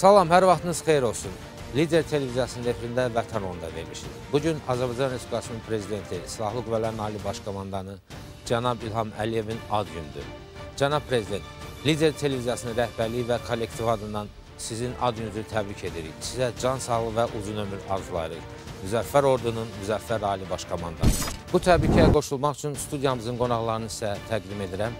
Salam, hər vaxtınız xeyir olsun. Lider televiziyasının efirində vətən onda vermişik. Bugün Azərbaycan Respublikasının Prezidenti, Silahlı Qüvvələrin Ali Başkomandanı Cənab İlham Əliyevin ad gündür. Cənab Prezident, Lider televiziyasının rəhbərliyi və kollektiv adından sizin ad gününüzü təbrik edirik. Sizə can sağlığı və uzun ömür arzulayırıq. Müzəffər Ordunun Müzəffər Ali Başkomandanı. Bu təbrikəyə qoşulmaq üçün studiyamızın qonaqlarını sizə təqdim edirəm.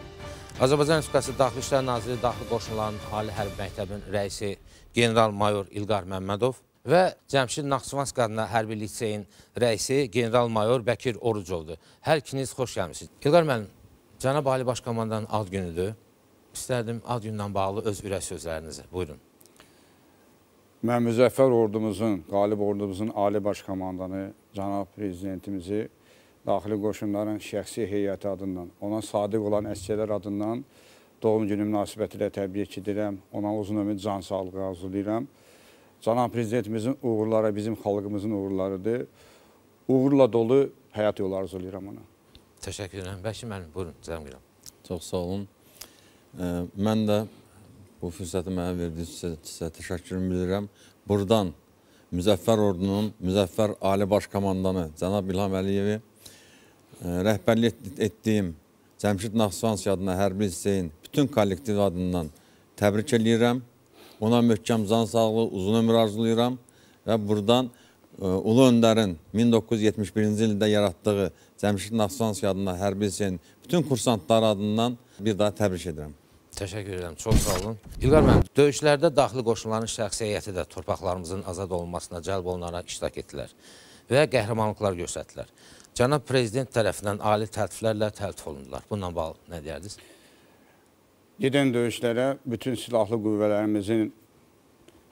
Azərbaycan Respublikası Daxili İşlər Naziri Daxili Qoşunlarının Ali Hərb Məktəbinin rəisi general-mayor İlqar Məmmədov və Cəmşid Naxçıvansk adına hərbi liseyin rəisi general-mayor Bəkir Orucovdur. Hər ikiniz xoş gəlmişsiniz. İlqar müəllim, Cənab Ali Başkomandanın ad günüdür. İstərdim ad gündən bağlı öz ürək sözlərinizi. Buyurun. Mən müzəffər ordumuzun, qalib ordumuzun Ali Başkomandanı, Cənab Prezidentimizi daxili qoşunların şəxsi heyəti adından, ona sadiq olan əskərlər adından təbrik edirəm Doğum günü münasibətilə təbrik edirəm. Ona uzun ömür, can sağlığı arzulayıram. Canan prezidentimizin uğurları bizim xalqımızın uğurlarıdır. Uğurla dolu həyat yolu arzulayıram ona. Təşəkkür edirəm. Bəşir müəllim, buyurun, Cəmgirəm. Çox sağ olun. E, mən də bu fürsəti mənə verdiyiniz üçün sizə təşəkkürümü bilirəm. Burdan Müzəffər Ordunun Müzəffər Ali Baş Komandanı Cənab İlham Əliyevi rəhbərlik etdiyim Cəmşid Naxçıvan Siyadına Hərbi Liseyin bütün kollektiv adından təbrik eləyirəm. Ona möhkəm can sağlığı, uzun ömür arzulayıram və buradan ə, e, Ulu Öndərin 1971-ci ildə yaratdığı Cəmşid Nafsanski adına hərbi liseyin bütün kursantları adından bir daha təbrik edirəm. Təşəkkür edirəm, çox sağ olun. İlqar mənim, döyüşlərdə daxili qoşunların şəxsiyyəti də torpaqlarımızın azad olunmasına cəlb olunaraq iştirak etdilər və qəhrəmanlıqlar göstərdilər. Cənab Prezident tərəfindən ali təltiflərlə təltif olundular. Bununla bağlı nə deyərdiniz? gedən döyüşlərə bütün silahlı qüvvələrimizin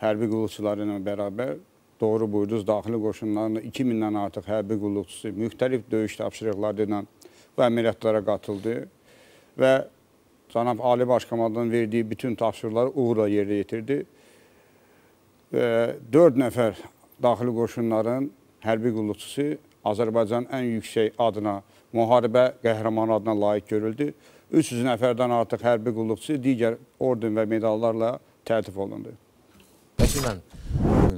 hərbi qulluqçuları ilə bərabər doğru buyurdunuz, daxili qoşunlarla 2000-dən artıq hərbi qulluqçusu müxtəlif döyüş tapşırıqları ilə bu əməliyyatlara qatıldı və cənab Ali Başkomandanın verdiyi bütün tapşırıqları uğurla yerə yetirdi. 4 nəfər daxili qoşunların hərbi qulluqçusu Azərbaycanın ən yüksək adına, müharibə qəhrəmanı adına layiq görüldü. 300 nəfərdən artıq hərbi qulluqçu digər orden və medallarla təltif olundu. Vəkilən,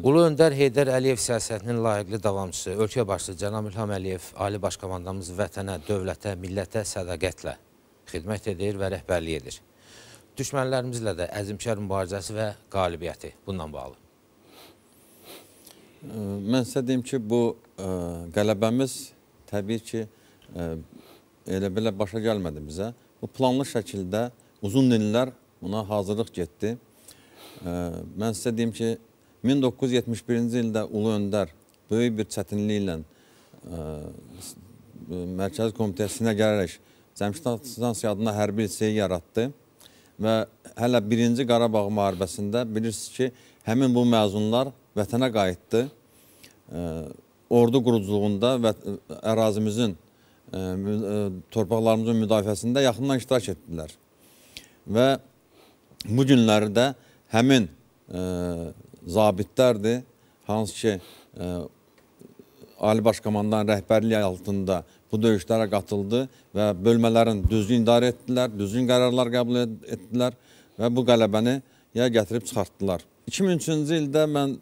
Ulu Öndər Heydər Əliyev siyasətinin layiqli davamçısı, ölkə başçısı Cənab İlham Əliyev, Ali Başkomandamız vətənə, dövlətə, millətə sədaqətlə xidmət edir və rəhbərlik edir. Düşmənlərimizlə də əzimkər mübarizəsi və qalibiyyəti bununla bağlı. Mən sizə deyim ki, bu qələbəmiz təbii ki, elə belə başa gəlmədi bizə. Bu planlı şəkildə uzun illər buna hazırlıq getdi. Mən sizə deyim ki, 1971-ci ildə Ulu Öndər böyük bir çətinliklə e, Mərkəzi Komitəsinə gələrək Cəmşid Stansiya adına hərbi liseyi yaratdı və hələ 1-ci Qarabağ müharibəsində bilirsiniz ki, həmin bu məzunlar vətənə qayıtdı. Ordu quruculuğunda və ərazimizin E, torpaqlarımızın müdafiəsində yaxından iştirak etdilər. Və bu günləri də həmin e, zabitlərdir, hansı ki, e, Ali Baş Komandanın rəhbərliyi altında bu döyüşlərə qatıldı və bölmələrin düzgün idarə etdilər, düzgün qərarlar qəbul etdilər və bu qələbəni ya gətirib çıxartdılar. 2003-cü ildə mən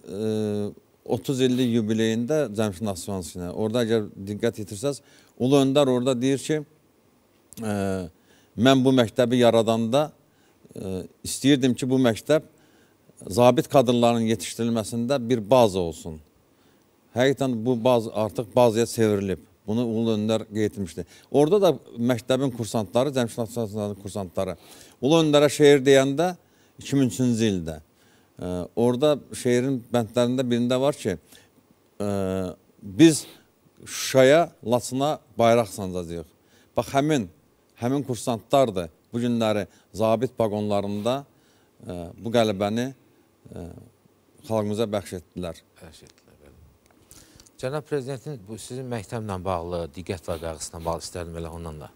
30 illik yubileyində Cəmşid Naxçıvançı'na. Orada əgər diqqət yetirsəz, Ulu Öndər orada deyir ki, ə, e, mən bu məktəbi yaradanda ə, e, istəyirdim ki, bu məktəb zabit kadrların yetişdirilməsində bir baza olsun. Həqiqətən bu baz artıq bazaya çevrilib. Bunu Ulu Öndər qeyd etmişdi. Orada da məktəbin kursantları, Cəmşid Naxçıvançı'nın kursantları Ulu Öndərə şeir deyəndə 2003-cü ildə Orada şeirin bəndlərində birində var ki, e, biz Şuşaya, Laçına bayraq sancacaq. Bax, həmin, həmin kursantlardır bu günləri zabit vaqonlarında e, bu qələbəni e, xalqımıza bəxş etdilər. Bəxş etdilər, bəli. Cənab Prezidentin bu sizin məktəblə bağlı, diqqət vaqağısına bağlı istərdim elə ondan da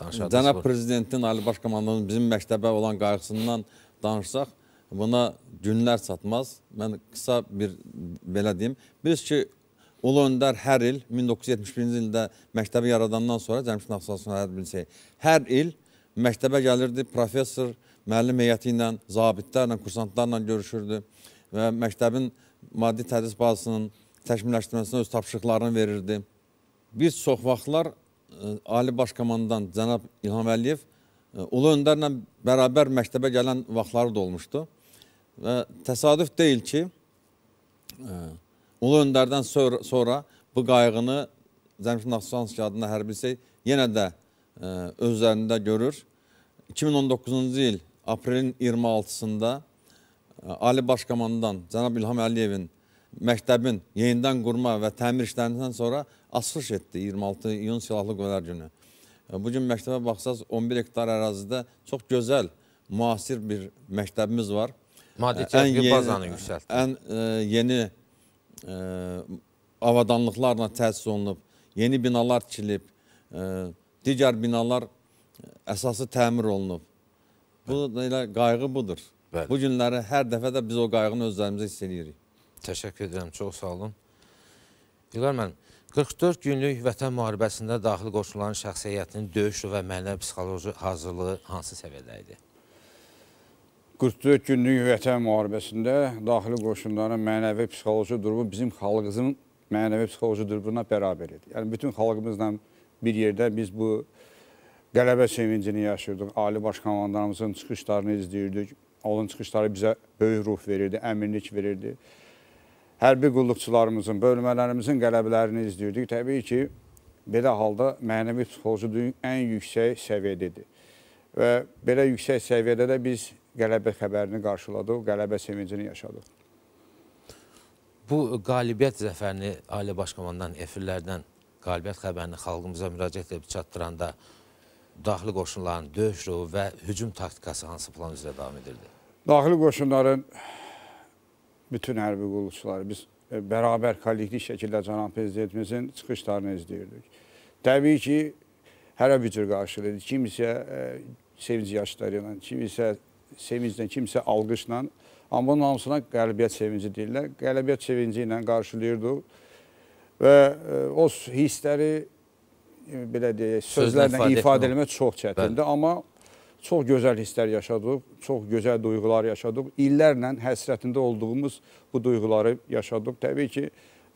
danışardınız. Cənab Prezidentin, Ali Baş Komandanın bizim məktəbə olan qayğısından danışsaq, buna günlər çatmaz. Mən qısa bir, belə deyim, bilirsiniz ki, Ulu Öndər hər il 1971-ci ildə məktəbi yaradandan sonra Cəmşin Axsasın hər bilsək, hər il məktəbə gəlirdi, professor, müəllim heyəti ilə, zabitlərlə, kursantlarla görüşürdü və məktəbin maddi tədris bazasının təkmilləşdirməsinə öz tapışıqlarını verirdi. Bir çox vaxtlar e, Ali Baş Komandan cənab İlham Əliyev e, Ulu Öndərlə bərabər məktəbə gələn vaxtları da olmuşdu. Və təsadüf deyil ki, e, Ulu Öndərdən sonra, sonra bu qayğını Cəmşid Naxçıvanski adına hərbi sey yenə də ə, e, özlərində görür. 2019-cu il aprelin 26-sında e, Ali Baş Komandan Cənab İlham Əliyevin məktəbin yenidən qurma və təmir işlərindən sonra açılış etdi 26 iyun Silahlı Qüvvələr Günü. Bugün məktəbə baxsaz 11 hektar ərazidə çox gözəl, müasir bir məktəbimiz var. Maddi texniki bazanı yüksəltdi. Ən ə, e, yeni ə, e, avadanlıqlarla təsis olunub, yeni binalar tikilib, ə, e, digər binalar əsası təmir olunub. Bu Bəli. elə qayğı budur. Bəli. Bu günləri hər dəfə də biz o qayğını özlərimizə hiss edirik. Təşəkkür edirəm, çox sağ olun. İlhar müəllim, 44 günlük vətən müharibəsində daxil qoşulların şəxsiyyətinin döyüş və mənəvi psixoloji hazırlığı hansı səviyyədə idi? 44 günlük vətən müharibəsində daxili qoşunların mənəvi psixoloji durumu bizim xalqımızın mənəvi psixoloji durumuna bərabər idi. Yəni bütün xalqımızla bir yerdə biz bu qələbə sevincini yaşayırdıq. Ali baş komandanımızın çıxışlarını izləyirdik. Onun çıxışları bizə böyük ruh verirdi, əminlik verirdi. Hərbi qulluqçularımızın, bölmələrimizin qələbələrini izləyirdik. Təbii ki, belə halda mənəvi psixoloji duyun ən yüksək səviyyədədir. Və belə yüksək səviyyədə də biz qələbə xəbərini qarşıladıq, qələbə sevincini yaşadıq. Bu qalibiyyət zəfərini Ali Başkomandan, efirlərdən qalibiyyət xəbərini xalqımıza müraciət edib çatdıranda daxili qoşunların döyüş ruhu və hücum taktikası hansı plan üzrə davam edirdi? Daxili qoşunların bütün hərbi qulluqçuları biz e, bərabər kollektiv şəkildə cənab prezidentimizin çıxışlarını izləyirdik. Təbii ki, hərə bir cür qarşılayırdı. Kimsə e, sevinc yaşları ilə, kimisə sevinclə, kimsə alqışla. Amma bunun hamısına qələbiyyət sevinci deyirlər. Qələbiyyət sevinci ilə qarşılayırdıq və e, o hissləri e, belə deyək, sözlərlə ifadə, ifadə etmək çox çətindir, amma çox gözəl hisslər yaşadıq, çox gözəl duyğular yaşadıq. İllərlə həsrətində olduğumuz bu duyğuları yaşadıq. Təbii ki,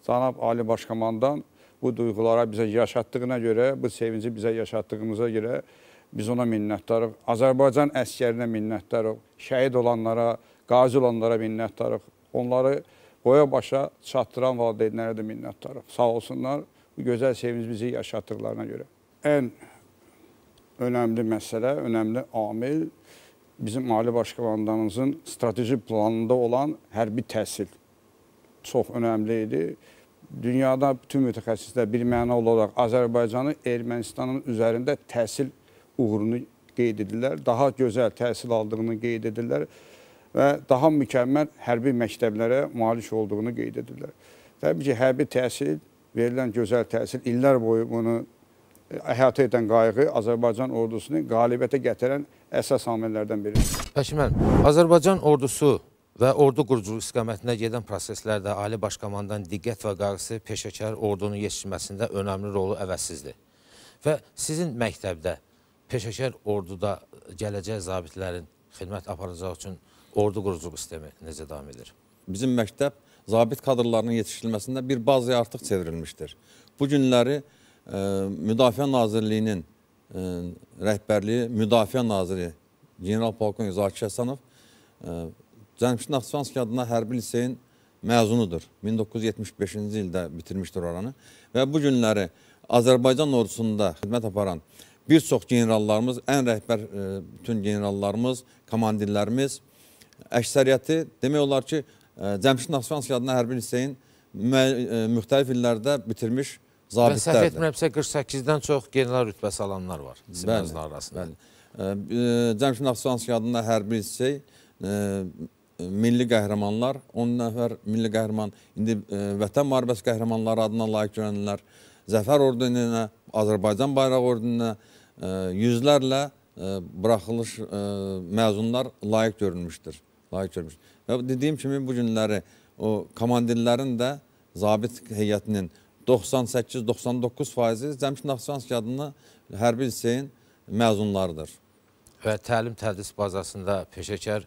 cənab Ali Başkomandan bu duyğulara bizə yaşatdığına görə, bu sevinci bizə yaşatdığımıza görə Biz ona minnətdarıq. Azərbaycan əskərinə minnətdarıq. Şəhid olanlara, qazi olanlara minnətdarıq. Onları boya başa çatdıran valideynlərə də minnətdarıq. Sağ olsunlar, bu gözəl sevimiz bizi yaşatdıqlarına görə. Ən önəmli məsələ, önəmli amil bizim Ali Baş Komandanımızın strateji planında olan hərbi təhsil çox önəmli idi. Dünyada bütün mütəxəssislər bir məna olaraq Azərbaycanı Ermənistanın üzərində təhsil uğurunu qeyd edirlər, daha gözəl təhsil aldığını qeyd edirlər və daha mükəmməl hərbi məktəblərə malik olduğunu qeyd edirlər. Təbii ki, hərbi təhsil, verilən gözəl təhsil illər boyu bunu e, əhatə edən qayğı Azərbaycan ordusunu qalibiyyətə gətirən əsas amillərdən biridir. Pəşimən, Azərbaycan ordusu və ordu quruculuq istiqamətinə gedən proseslərdə Ali Baş Komandan diqqət və qayğısı peşəkar ordunun yetişməsində önəmli rolu əvəzsizdir. Və sizin məktəbdə peşəkar orduda gələcək zabitlərin xidmət aparacaq üçün ordu quruculuq sistemi necə davam edir? Bizim məktəb zabit kadrlarının yetişdirilməsində bir bazaya artıq çevrilmişdir. Bu günləri ə, e, Müdafiə Nazirliyinin ə, e, rəhbərliyi Müdafiə Naziri General Polkonik Zakir Həsənov e, Cənubşin Naxçıvanski adına hərbi liseyin məzunudur. 1975-ci ildə bitirmişdir oranı və bu günləri Azərbaycan ordusunda xidmət aparan bir çox generallarımız, ən rəhbər e, bütün generallarımız, komandirlərimiz əksəriyyəti demək olar ki, e, Cəmşid Naxçıvan silahına hərbi liseyin e, müxtəlif illərdə bitirmiş zabitlərdir. Və səhv etmirəmsə 48-dən çox general rütbəsi alanlar var simyazlar arasında. Bəli. Cəmşid Naxçıvan silahına hərbi lisey milli qəhrəmanlar, 10 nəfər milli qəhrəman, indi vətən müharibəsi qəhrəmanları adına layiq görənlər, Zəfər ordeninə, Azərbaycan bayrağı ordeninə, yüzlərlə e, buraxılış e, məzunlar layiq görülmüşdür. Layiq görmüşdür. Və dediyim kimi bu günləri o komandirlərin də zabit heyətinin 98-99 faizi Cəmşid Naxçıvanski adına hərbi liseyin məzunlarıdır. Və təlim-tədris bazasında peşəkar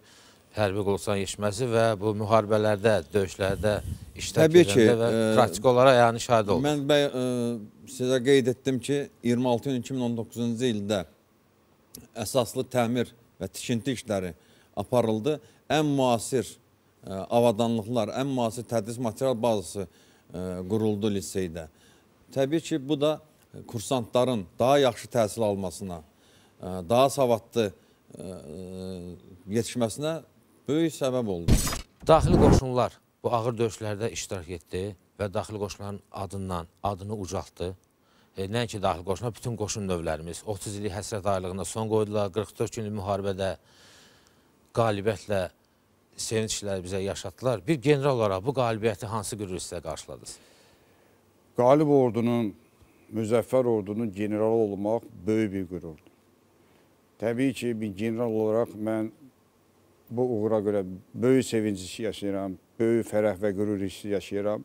hərbi qolsan yetişməsi və bu müharibələrdə, döyüşlərdə iştirak edəndə və e, praktik olaraq yəni şahid oldu. Mən bəy, ə, sizə qeyd etdim ki, 26 iyun 2019-cu ildə əsaslı təmir və tikinti işləri aparıldı. Ən müasir ə, e, avadanlıqlar, ən müasir tədris material bazası ə, e, quruldu liseydə. Təbii ki, bu da kursantların daha yaxşı təhsil almasına, ə, e, daha savadlı yetişməsinə böyük səbəb oldu. Daxili qoşunlar bu ağır döyüşlərdə iştirak etdi və daxili qoşunların adından, adını ucaltdı. E, nəinki daxili qoşunlar, bütün qoşun növlərimiz 30 illik həsrət aylığında son qoydular, 44 günlük müharibədə qalibiyyətlə sevinçlər bizə yaşatdılar. Bir general olaraq bu qalibiyyəti hansı qürür sizə qarşıladınız? Qalib ordunun, müzəffər ordunun generalı olmaq böyük bir qürurdur. Təbii ki, bir general olaraq mən bu uğura görə böyük sevinci yaşayıram, böyük fərəh və qürur hissi yaşayıram.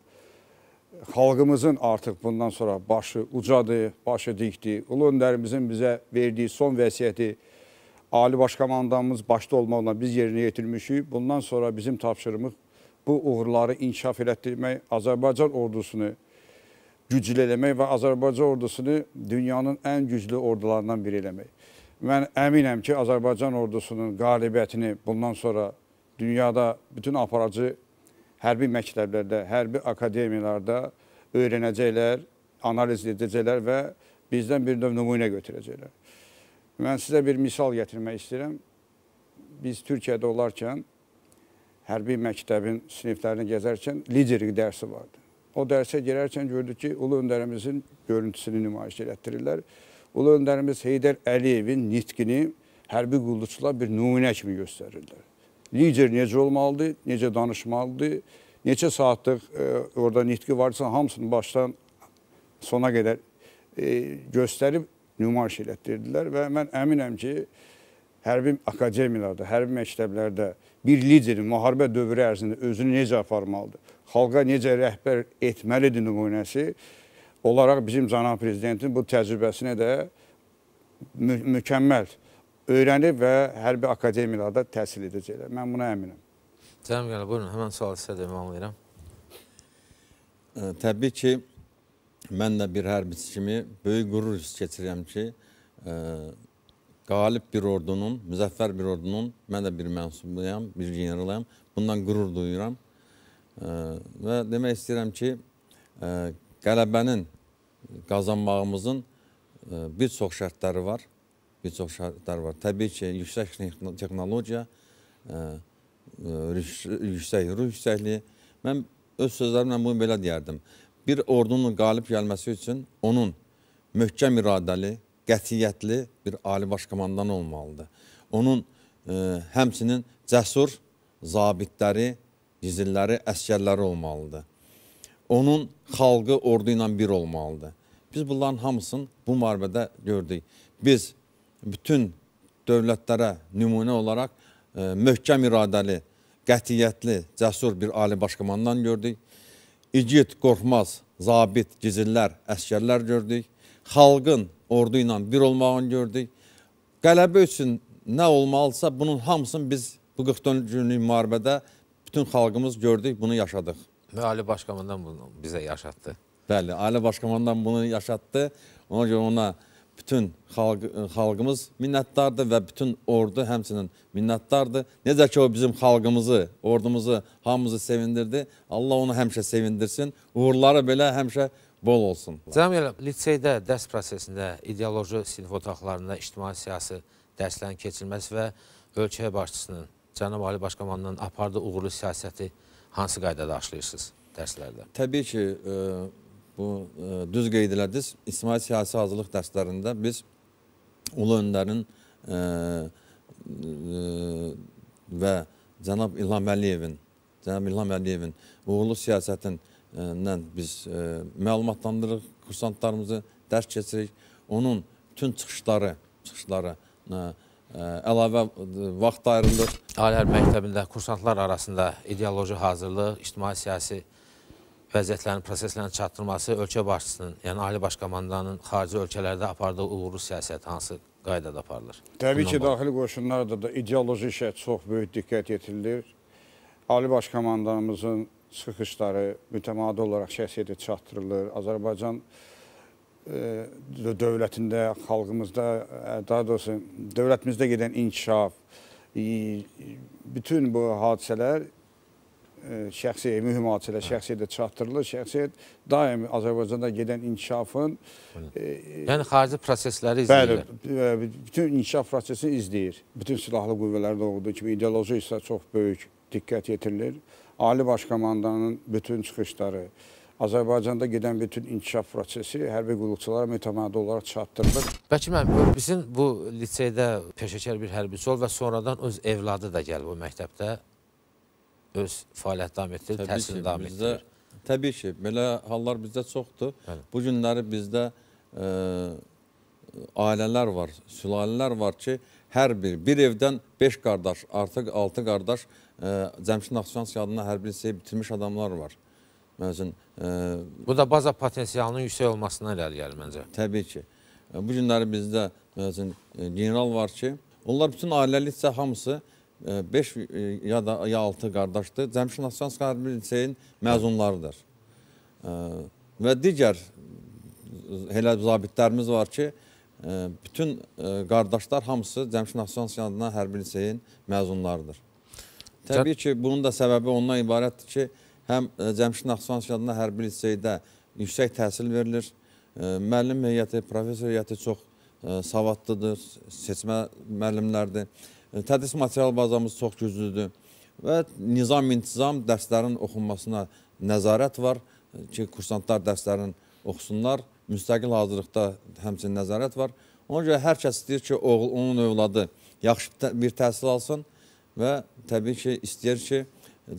Xalqımızın artıq bundan sonra başı ucadır, başı dikdir. Ulu öndərimizin bizə verdiyi son vəsiyyəti Ali Baş Komandanımız başda olmaqla biz yerinə yetirmişik. Bundan sonra bizim tapşırımız bu uğurları inkişaf elətdirmək, Azərbaycan ordusunu güclü eləmək və Azərbaycan ordusunu dünyanın ən güclü ordularından biri eləmək. Mən əminəm ki, Azərbaycan ordusunun qalibiyyətini bundan sonra dünyada bütün aparıcı hərbi məktəblərdə, hərbi akademiyalarda öyrənəcəklər, analiz edəcəklər və bizdən bir növ nümunə götürəcəklər. Mən sizə bir misal gətirmək istəyirəm. Biz Türkiyədə olarkən hərbi məktəbin siniflərini gəzərkən liderlik dərsi vardı. O dərsə girərkən gördük ki, ulu öndərimizin görüntüsünü nümayiş elətdirirlər. Ulu öndərimiz Heydər Əliyevin nitqini hərbi qulluqçular bir nümunə kimi göstərirlər lider necə olmalıdır, necə danışmalıdır, neçə saatlıq e, orada nitqi varsa hamısını başdan sona qədər e, göstərib nümayiş elətdirdilər və mən əminəm ki, hərbi akademiyalarda, hərbi məktəblərdə bir liderin müharibə dövrü ərzində özünü necə aparmalıdır, xalqa necə rəhbər etməlidir nümunəsi olaraq bizim cənab prezidentin bu təcrübəsinə də mükəmməl öyrənib və hərbi akademiyalarda təhsil edəcəklər. Mən buna əminəm. Cənim Gələ, buyurun, həmən sualı sizə də ünvanlayıram. Təbii ki, mən də bir hərbisi kimi böyük qürur hiss keçirirəm ki, ə, qalib bir ordunun, müzəffər bir ordunun, mən də bir mənsubuyam, bir generalayam. Bundan qürur duyuram. Ə, və demək istəyirəm ki, ə, qələbənin, qazanmağımızın bir çox şərtləri var bir çox şərtlər var. Təbii ki, yüksək texnologiya, e, e, yüksək ruh yüksəkliyi. Mən öz sözlərimlə bunu belə deyərdim. Bir ordunun qalib gəlməsi üçün onun möhkəm iradəli, qətiyyətli bir ali başkomandan olmalıdır. Onun ə, e, həmsinin cəsur zabitləri, gizilləri, əskərləri olmalıdır. Onun xalqı ordu ilə bir olmalıdır. Biz bunların hamısını bu müharibədə gördük. Biz bütün dövlətlərə nümunə olaraq e, möhkəm iradəli, qətiyyətli, cəsur bir ali başkomandan gördük. İgid, qorxmaz, zabit, gizillər, əskərlər gördük. Xalqın ordu ilə bir olmağını gördük. Qələbə üçün nə olmalısa bunun hamısını biz bu 44 günlük müharibədə bütün xalqımız gördük, bunu yaşadıq. Və Ali Başkomandan bunu bizə yaşatdı. Bəli, Ali Başkomandan bunu yaşatdı. Ona görə ona bütün xalq, e, xalqımız minnətdardır və bütün ordu həmçinin minnətdardır. Necə ki, o bizim xalqımızı, ordumuzu, hamımızı sevindirdi. Allah onu həmişə sevindirsin. Uğurları belə həmişə bol olsun. Cəmil, liseydə dərs prosesində ideoloji sinif otaqlarında ictimai siyasi dərslərin keçilməsi və ölkəyə başçısının, Cənab Ali Başkomandanın apardığı uğurlu siyasəti hansı qaydada aşlayırsınız dərslərdə? Təbii ki, ə, e, bu e, düz qeyd elədiniz. İctimai siyasi hazırlıq dərslərində biz ulu öndərin e, e, və cənab İlham Əliyevin, cənab İlham Əliyevin uğurlu siyasətindən biz e, məlumatlandırırıq, kursantlarımızı dərs keçirik. Onun bütün çıxışları, çıxışları e, əlavə vaxt ayrılır. Ali Hərb Məktəbində kursantlar arasında ideoloji hazırlıq, ictimai siyasi vəziyyətlərin, proseslərin çatdırılması ölkə başçısının, yəni Ali Başkomandanın xarici ölkələrdə apardığı uğurlu siyasət hansı qaydada aparılır? Təbii Bundan ki, daxili qoşunlarda da ideoloji işə çox böyük diqqət yetirilir. Ali Başkomandanımızın çıxışları mütəmadi olaraq şəxsiyyətə çatdırılır. Azərbaycan e, dövlətində, xalqımızda, e, daha doğrusu dövlətimizdə gedən inkişaf, bütün bu hadisələr şəxsi mühüm hadisələr şəxsiyyətə çatdırılır. Şəxsiyyət daim Azərbaycanda gedən inkişafın e, yəni xarici prosesləri izləyir. Bəli, e, bütün inkişaf prosesini izləyir. Bütün silahlı qüvvələrdə olduğu kimi ideoloji isə çox böyük diqqət yetirilir. Ali Baş Komandanın bütün çıxışları, Azərbaycanda gedən bütün inkişaf prosesi hərbi qulluqçulara mütəmadi olaraq çatdırılır. Bəkir müəllim, bizim bu liseydə peşəkar bir hərbiçi ol və sonradan öz evladı da gəlib bu məktəbdə öz fəaliyyət davam etdirir, təhsil davam etdirir. Təbii ki, belə hallar bizdə çoxdur. Bəli. Bu günləri bizdə ə, e, ailələr var, sülalələr var ki, hər bir, bir evdən 5 qardaş, artıq 6 qardaş ə, e, Cəmşid Naxçıvan siyadına hərbi liseyi bitirmiş adamlar var. Məzun, ə, e, Bu da baza potensialının yüksək olmasından irəli gəlir məncə. Təbii ki. Bu günləri bizdə məzun, general var ki, onlar bütün ailəliksə hamısı 5 e, e, ya da ya 6 qardaşdır. Cəmşid Nasanski Hərbi liseyin məzunlarıdır. E, və digər elə zabitlərimiz var ki, bütün qardaşlar hamısı Cəmşid Nasanski adına Hərbi liseyin məzunlarıdır. Təbii ki, bunun da səbəbi ondan ibarətdir ki, həm Cəmşid Naxçıvanski adına hərbi liseydə yüksək təhsil verilir. Müəllim heyəti, professor heyəti çox savadlıdır, seçmə müəllimlərdir. E, tədris material bazamız çox güclüdür və nizam-intizam dərslərin oxunmasına nəzarət var e, ki, kursantlar dərslərin oxusunlar. Müstəqil hazırlıqda həmçinin nəzarət var. Ona görə hər kəs istəyir ki, oğul, onun övladı yaxşı bir təhsil alsın və təbii ki, istəyir ki,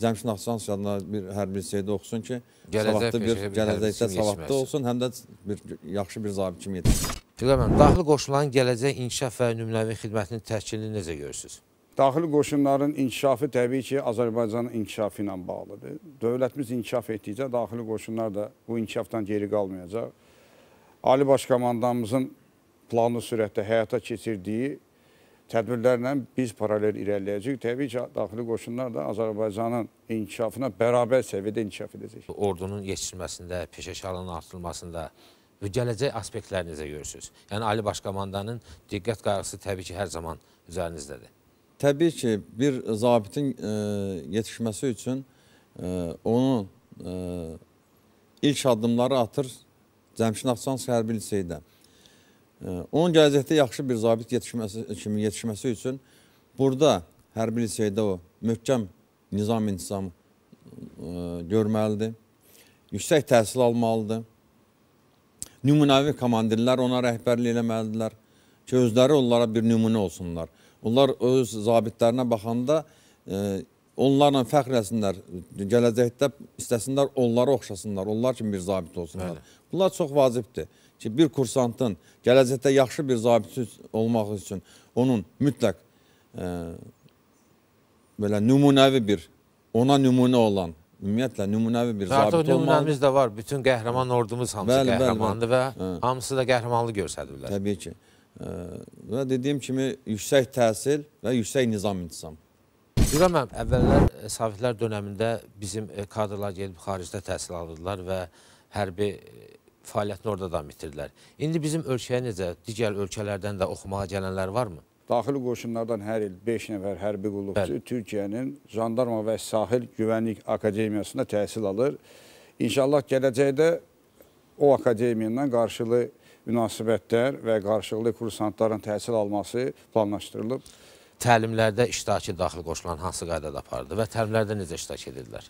Cəmşid Naxçıvan şəhərində bir hərbi liseydə oxusun ki, gələcək savadlı bir, bir gələcəkdə savadlı olsun, həm də bir yaxşı bir zabit kimi yetişsin. Fiqar müəllim, daxili qoşunların gələcək inkişaf və ümumnəvi xidmətinin təşkilini necə görürsünüz? Daxili qoşunların inkişafı təbii ki, Azərbaycanın inkişafı ilə bağlıdır. Dövlətimiz inkişaf etdikcə daxili qoşunlar da bu inkişafdan geri qalmayacaq. Ali Baş Komandanımızın planlı sürətdə həyata keçirdiyi tədbirlərlə biz paralel irəliləyəcək. Təbii ki, daxili qoşunlar da Azərbaycanın inkişafına bərabər səviyyədə inkişaf edəcək. Ordunun yetişməsində, peşəkarlığının artırılmasında, və gələcək aspektlərini necə görürsünüz? Yəni, Ali Başkomandanın diqqət qayğısı təbii ki, hər zaman üzərinizdədir. Təbii ki, bir zabitin ə, e, yetişməsi üçün ə, e, onun ə, e, ilk addımları atır Cəmşin Axsansk hərbi liseydə. Onun gələcəkdə yaxşı bir zabit yetişməsi, kimi yetişməsi üçün burada hərbi liseydə o möhkəm nizam-intizam görməlidir, yüksək təhsil almalıdır nümunəvi komandirlər ona rəhbərlik eləməlidirlər ki, özləri onlara bir nümunə olsunlar. Onlar öz zabitlərinə baxanda e, onlarla fəxr etsinlər, gələcəkdə istəsinlər onlara oxşasınlar, onlar kimi bir zabit olsunlar. Bəli. Bunlar çox vacibdir ki, bir kursantın gələcəkdə yaxşı bir zabit olmaq üçün onun mütləq e, belə nümunəvi bir, ona nümunə olan ümumiyyətlə nümunəvi bir zabit olmalıdır. Artıq nümunəmiz də var. Bütün qəhrəman ordumuz hamısı bəli, qəhrəmandır bəli, bəli. və hə. hamısı da qəhrəmanlı görsədiblər. Təbii ki. Ə, və dediyim kimi yüksək təhsil və yüksək nizam intisam. Gürəm əm, əvvəllər Safirlər dönəmində bizim e, kadrlar gelib xaricdə təhsil alırdılar və hərbi e, fəaliyyətini orada davam etdirdilər. İndi bizim ölkəyə necə, digər ölkələrdən də oxumağa gələnlər varmı? Daxili qoşunlardan hər il 5 nəfər hərbi qulluqçu Türkiyənin Jandarma və Sahil Güvənlik Akademiyasında təhsil alır. İnşallah gələcəkdə o akademiyandan qarşılı münasibətlər və qarşılıqlı kursantların təhsil alması planlaşdırılıb. Təlimlərdə iştirakı daxili qoşulan hansı qaydada apardı və təlimlərdə necə iştirak edirlər?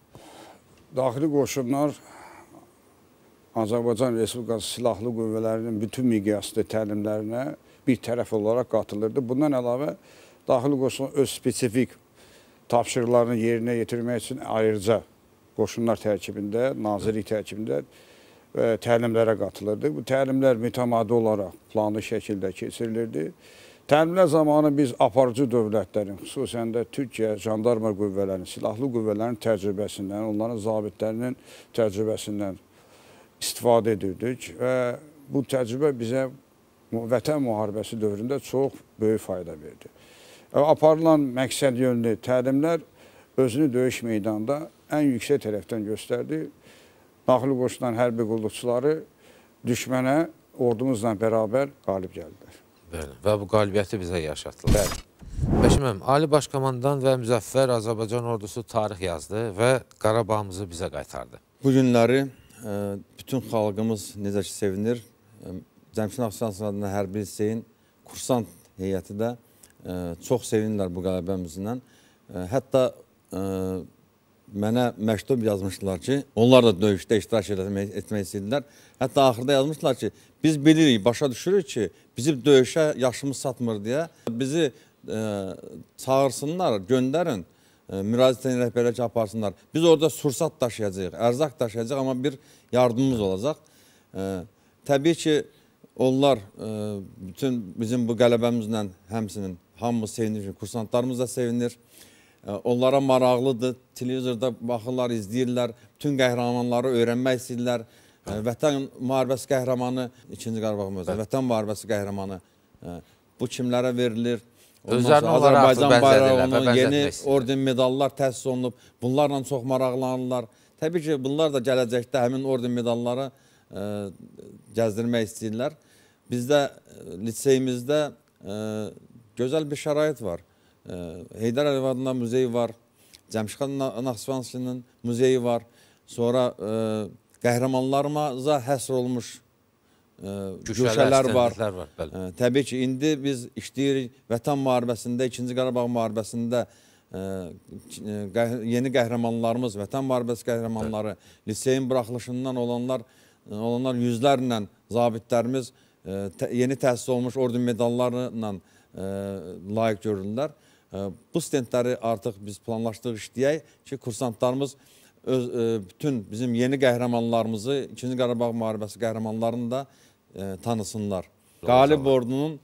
Daxili qoşunlar Azərbaycan Respublikası Silahlı Qüvvələrinin bütün miqyaslı təlimlərinə bir tərəf olaraq qatılırdı. Bundan əlavə daxili qoşunun öz spesifik tapşırıqlarını yerinə yetirmək üçün ayrıca qoşunlar tərkibində, nazirlik tərkibində və e, təlimlərə qatılırdı. Bu təlimlər mütəmadi olaraq planlı şəkildə keçirilirdi. Təlimlər zamanı biz aparıcı dövlətlərin, xüsusən də Türkiyə jandarma qüvvələrinin, silahlı qüvvələrinin təcrübəsindən, onların zabitlərinin təcrübəsindən istifadə edirdik və bu təcrübə bizə vətən müharibəsi dövründə çox böyük fayda verdi. E, aparılan məqsəd yönlü təlimlər özünü döyüş meydanında ən yüksək tərəfdən göstərdi. Daxili qoşulan hərbi qulluqçuları düşmənə ordumuzla bərabər qalib gəldilər. Bəli, və bu qalibiyyəti bizə yaşatdılar. Bəli. Bəşim əmim, Ali Başkomandan və Müzəffər Azərbaycan ordusu tarix yazdı və Qarabağımızı bizə qaytardı. Bu günləri e, bütün xalqımız necə ki sevinir, e, Cəmşin Axçansın adına hərbi liseyin kursant heyəti də e, çox sevinirlər bu qələbəmizlə. E, hətta e, mənə məktub yazmışdılar ki, onlar da döyüşdə iştirak etmək istəyirlər. Hətta axırda yazmışdılar ki, biz bilirik, başa düşürük ki, bizim döyüşə yaşımız satmır deyə bizi çağırsınlar, göndərin müraciətini rəhbərlək aparsınlar. Biz orada sursat daşıyacaq, ərzaq daşıyacaq, amma bir yardımımız olacaq. Təbii ki, Onlar e, bütün bizim bu qələbəmizlə həmsinin hamımız sevinir, kursantlarımız da sevinir. E, onlara maraqlıdır, televizorda baxırlar, izləyirlər, bütün qəhrəmanları öyrənmək istəyirlər. E, vətən müharibəsi qəhrəmanı, ikinci Qarabağ mövzusu, vətən müharibəsi qəhrəmanı bu kimlərə verilir? Özlərini onlara artıq bənzədirlər. Yeni orden medallar təhsis olunub, bunlarla çox maraqlanırlar. Təbii ki, bunlar da gələcəkdə həmin orden medalları gəzdirmək istəyirlər. Bizdə e, liseyimizdə e, gözəl bir şərait var. E, Heydər Əliyev adına muzey var, Cəmşixan Naxçıvansının muzeyi var. Sonra qəhrəmanlarımıza həsr olmuş güşələr var. var ə, təbii ki, indi biz işləyirik Vətən müharibəsində, 2-ci Qarabağ müharibəsində ə, yeni qəhrəmanlarımız, Vətən müharibəsi qəhrəmanları, liseyin buraxılışından olanlar olanlar yüzlərlə zabitlərimiz yeni təhsil olmuş orden medallarla e, layiq görürlər. E, bu stendləri artıq biz planlaşdırıq işləyək ki, kursantlarımız öz, e, bütün bizim yeni qəhrəmanlarımızı, 2-ci Qarabağ müharibəsi qəhrəmanlarını da tanısınlar. Qalib ordunun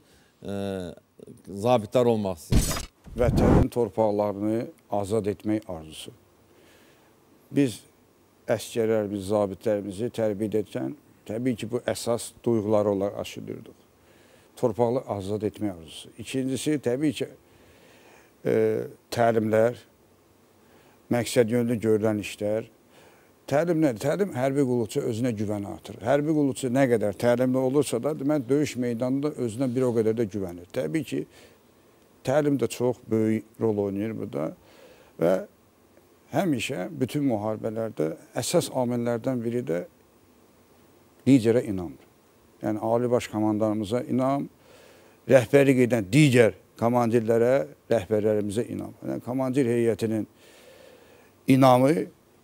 zabitlər olmaq istəyirlər. Vətənin torpaqlarını azad etmək arzusu. Biz əskərlərimiz, zabitlərimizi tərbiyə edərkən Təbii ki, bu əsas duyğuları olaraq aşılırdıq. Torpaqlı azad etmək arzusu. İkincisi, təbii ki, e, təlimlər, məqsəd yönlü görülən işlər. Təlim nədir? Təlim hərbi qulluqçu özünə güvəni artır. Hərbi qulluqçu nə qədər təlimli olursa da, demək, döyüş meydanında özünə bir o qədər də güvənir. Təbii ki, təlim də çox böyük rol oynayır burada və həmişə bütün müharibələrdə əsas amillərdən biri də liderə inamdır. Yəni, Ali Baş komandanımıza inam, rəhbərlik edən digər komandirlərə, rəhbərlərimizə inam. Yəni, komandir heyətinin inamı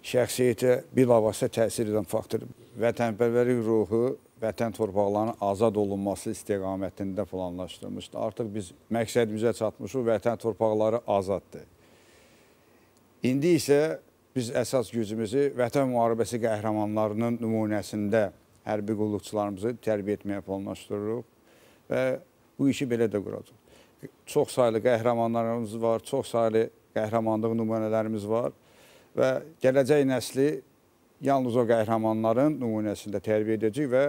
şəxsiyyətə bilavasitə təsir edən faktordur. Vətənpərvərlik ruhu vətən torpaqlarının azad olunması istiqamətində planlaşdırılmışdı. Artıq biz məqsədimizə çatmışıq, vətən torpaqları azaddır. İndi isə biz əsas gücümüzü vətən müharibəsi qəhrəmanlarının nümunəsində hərbi qulluqçularımızı tərbiyə etməyə planlaşdırırıq və bu işi belə də quracaq. Çox saylı qəhrəmanlarımız var, çox saylı qəhrəmanlıq nümunələrimiz var və gələcək nəsli yalnız o qəhrəmanların nümunəsində tərbiyə edəcək və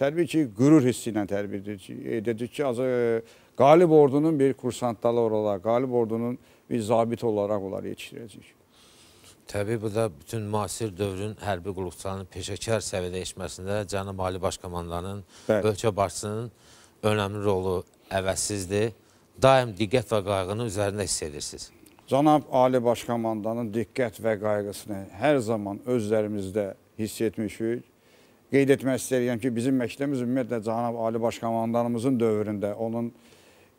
təbii ki, qürur hissi ilə tərbiyə edəcək, edəcək ki, az, qalib ordunun bir kursantları olaraq, qalib ordunun bir zabit olaraq onları yetişdirəcək. Təbii bu da bütün müasir dövrün hərbi qulluqçularının peşəkar səviyyədə yetişməsində Cənab Ali Baş Komandanın, Bəli. ölkə başçısının önəmli rolu əvəzsizdir. Daim diqqət və qayğını üzərində hiss edirsiniz. Cənab Ali Baş Komandanın diqqət və qayğısını hər zaman özlərimizdə hiss etmişik. Qeyd etmək istəyirəm ki, bizim məktəbimiz ümumiyyətlə Cənab Ali Baş Komandanımızın dövründə onun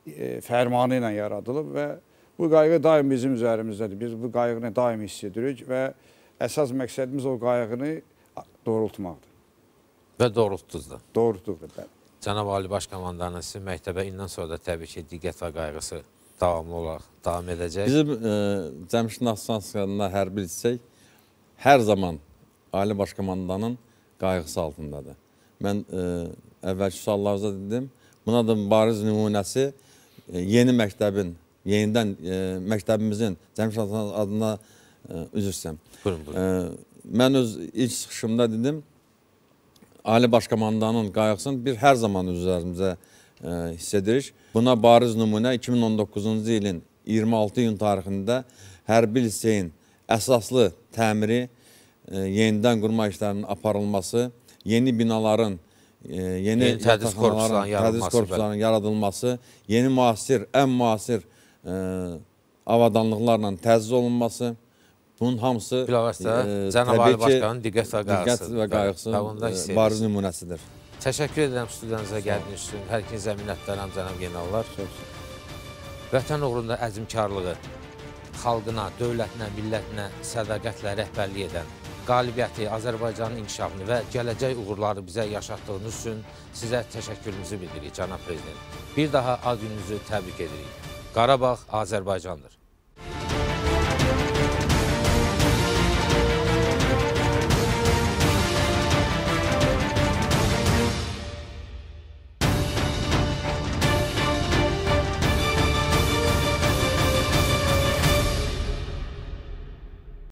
e, fərmanı ilə yaradılıb və Bu qayğı daim bizim üzərimizdədir. Biz bu qayğını daim hiss edirik və əsas məqsədimiz o qayğını doğrultmaqdır. Və doğrultdunuz da. Doğrultduq da, bəli. Cənab Ali Baş Komandanın sizin məktəbə indən sonra da təbii ki, diqqət və qayğısı davamlı olaraq davam edəcək. Bizim ə, Cəmşin Aslanskanına hərbi lisey hər zaman Ali Baş Komandanın qayğısı altındadır. Mən ə, e, əvvəlki suallarınıza dedim, buna da bariz nümunəsi ə, e, yeni məktəbin yenidən e, məktəbimizin Cəmşid adına e, üzr istəyirəm. Buyurun, buyurun. E, mən öz ilk çıxışımda dedim, Ali Başkomandanın qayğısını bir hər zaman üzərimizə e, hiss edirik. Buna bariz nümunə 2019-cu ilin 26 iyun tarixində Hərbi liseyin əsaslı təmiri, e, yenidən qurma işlərinin aparılması, yeni binaların e, yeni tədris korpuslarının yaradılması, yeni müasir, ən müasir avadanlıqlarla təchiz olunması, bunun hamısı Bilavasitə, e, Cənab Ali Başqanın diqqət və qayğısıdır. Diqqət və qayğısı e, bariz nümunəsidir. Təşəkkür edirəm studiyanıza gəldiyiniz üçün. Hər ikinizə minnətdaram, cənab generallar. Vətən uğrunda əzmkarlığı, xalqına, dövlətinə, millətinə sədaqətlə rəhbərlik edən, qalibiyyəti, Azərbaycanın inkişafını və gələcək uğurları bizə yaşatdığınız üçün sizə təşəkkürümüzü bildiririk, cənab prezident. Bir daha ad gününüzü təbrik edirik. Qarabağ Azərbaycandır.